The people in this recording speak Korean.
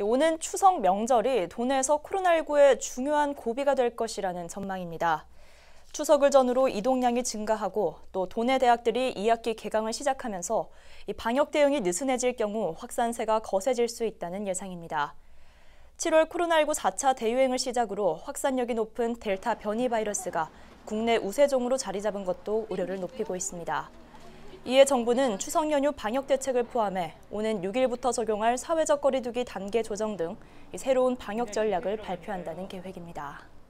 오는 추석 명절이 도내에서 코로나19의 중요한 고비가 될 것이라는 전망입니다. 추석을 전후로 이동량이 증가하고 또 도내 대학들이 2학기 개강을 시작하면서 방역 대응이 느슨해질 경우 확산세가 거세질 수 있다는 예상입니다. 7월 코로나19 4차 대유행을 시작으로 확산력이 높은 델타 변이 바이러스가 국내 우세종으로 자리 잡은 것도 우려를 높이고 있습니다. 이에 정부는 추석 연휴 방역 대책을 포함해 오는 6일부터 적용할 사회적 거리두기 단계 조정 등 새로운 방역 전략을 발표한다는 계획입니다.